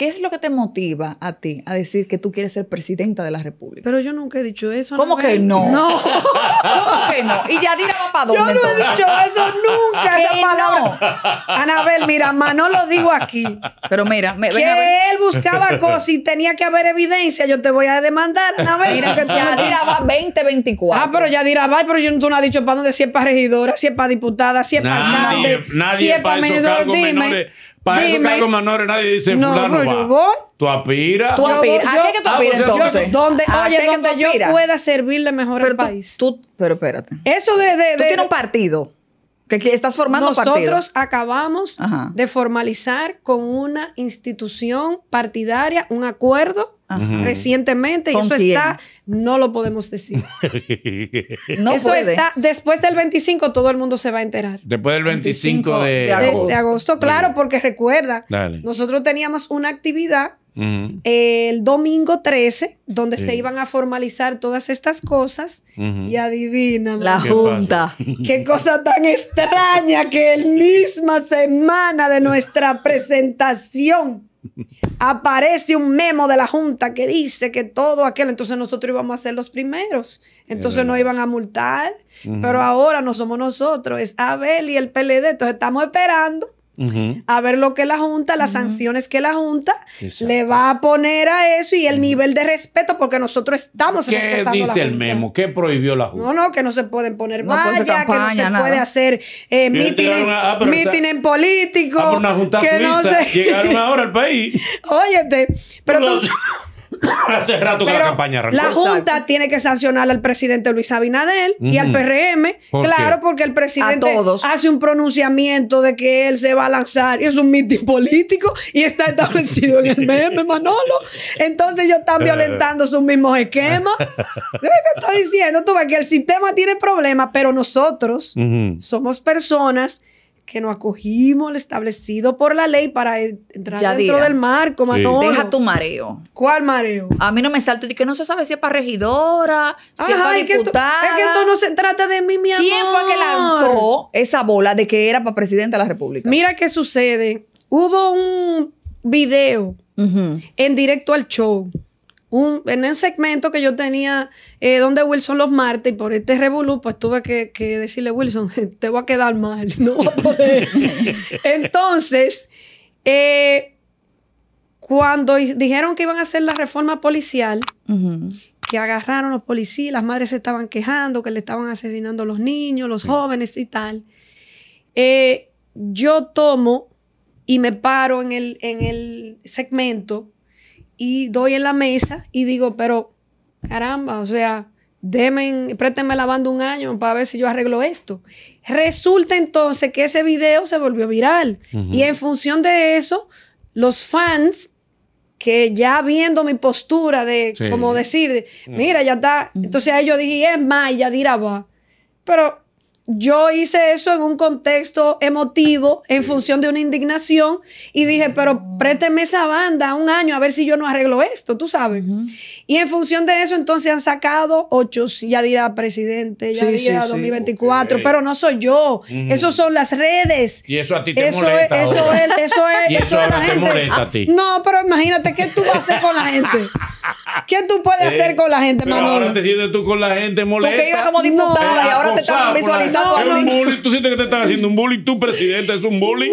¿Qué es lo que te motiva a ti a decir que tú quieres ser presidenta de la República? Pero yo nunca he dicho eso. ¿Cómo que no? No. ¿Cómo que no? Y Yadira va para dónde Yo no he dicho eso nunca, esa no? Anabel, mira, no lo digo aquí. Pero mira, me, que él buscaba cosas y tenía que haber evidencia, yo te voy a demandar, Anabel. Mira, que Yadira va 2024. Ah, pero Yadira va, pero yo, tú no has dicho para dónde, si es para regidora, si es para diputada, si es para nadie, si es para, para esos cargos para eso cargo menores nadie dice no, fulano no, va. Voy. Tú ¿A qué que tú ah, pues entonces? donde, donde yo pueda servirle mejor al país. Tú, pero espérate. Eso de... de, tú tienes un partido. Que, estás formando Nosotros acabamos de formalizar con una institución partidaria un acuerdo recientemente y eso está, no lo podemos decir. no eso está, después del 25 todo el mundo se va a enterar. Después del 25, de, agosto. claro, porque recuerda, nosotros teníamos una actividad el domingo 13, donde se iban a formalizar todas estas cosas. Y adivinan la Junta. Qué cosa tan extraña que el misma semana de nuestra presentación aparece un memo de la Junta que dice que todo aquel, entonces nosotros íbamos a ser los primeros, entonces nos iban a multar, pero ahora no somos nosotros, es Abel y el PLD, entonces estamos esperando a ver lo que la Junta, las sanciones que la Junta le va a poner a eso y el nivel de respeto, porque nosotros estamos ¿Qué respetando dice la junta? el memo? ¿Qué prohibió la Junta? No, no, que no se pueden poner vallas, que no se puede hacer eh, mítines, ah, en político. Ah, una junta que llegaron ahora al país. Óyete, pero, pero tú... Hace rato que la campaña La Junta tiene que sancionar al presidente Luis Abinader y al PRM. claro, porque el presidente hace un pronunciamiento de que él se va a lanzar. Y es un mitin político y está establecido en el meme, Manolo. Entonces ellos están violentando sus mismos esquemas. ¿Qué te estoy diciendo? Tú ves que el sistema tiene problemas, pero nosotros somos personas que nos acogimos al establecido por la ley para entrar dentro del marco, Manolo. no. Deja tu mareo. ¿Cuál mareo? A mí no me salto y que no se sabe si es para regidora, si es para diputada. Es que, esto, no se trata de mí, mi amor. ¿Quién fue que lanzó esa bola de que era para presidente de la República? Mira qué sucede. Hubo un video en directo al show en el segmento que yo tenía eh, donde Wilson los martes y por este revolú, pues tuve que, decirle, Wilson, te voy a quedar mal, no va a poder. Entonces, eh, cuando dijeron que iban a hacer la reforma policial, que agarraron los policías, las madres se estaban quejando, que le estaban asesinando a los niños, los jóvenes y tal, eh, yo tomo y me paro el, en el segmento y doy en la mesa y digo, pero caramba, o sea, démen la banda un año para ver si yo arreglo esto. Resulta entonces que ese video se volvió viral. Y en función de eso, los fans que ya viendo mi postura de, como decir, mm. mira, ya está. Entonces yo dije, es más, ya dirá va. Pero yo hice eso en un contexto emotivo, en función de una indignación, y dije, pero ah. présteme esa banda un año a ver si yo no arreglo esto, tú sabes. Y en función de eso, entonces han sacado ocho, ya dirá presidente, ya sí, dirá 2024, pero no soy yo. Uh Eso son las redes. Y eso a ti te eso molesta. Es, eso, es, eso es, y eso, eso es la te gente. molesta a ti. No, pero imagínate, ¿qué tú vas a hacer con la gente? ¿Qué tú puedes eh, hacer con la gente, Manolo? Ahora te sientes tú con la gente molesta. Tú que ibas como diputada y ahora te estaban visualizando un bullying, tú sientes que te están haciendo un bullying, Tú, presidente es un bullying.